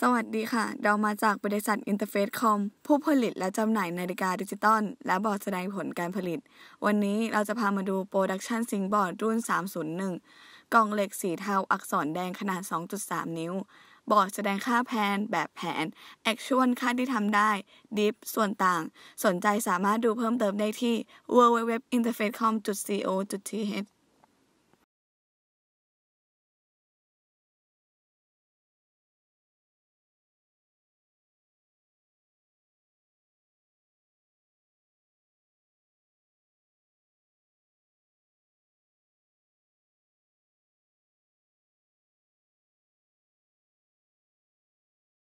สวัสดีค่ะ เรามาจากบริษัทอินเตอร์เฟสคอม ผู้ผลิตและจำหน่ายนาฬิกาดิจิตอลและบอร์ดแสดงผลการผลิต วันนี้เราจะพามาดูโปรดักชันซิงบอร์ดรุ่น 301 กล่องเหล็กสีเทาอักษรแดงขนาด 2.3 นิ้ว บอร์ดแสดงค่าแพนแบบแผน a c t ชวลค่าที่ทำได้ Dip ส่วนต่าง สนใจสามารถดูเพิ่มเติมได้ที่ www.interfacecom.co.th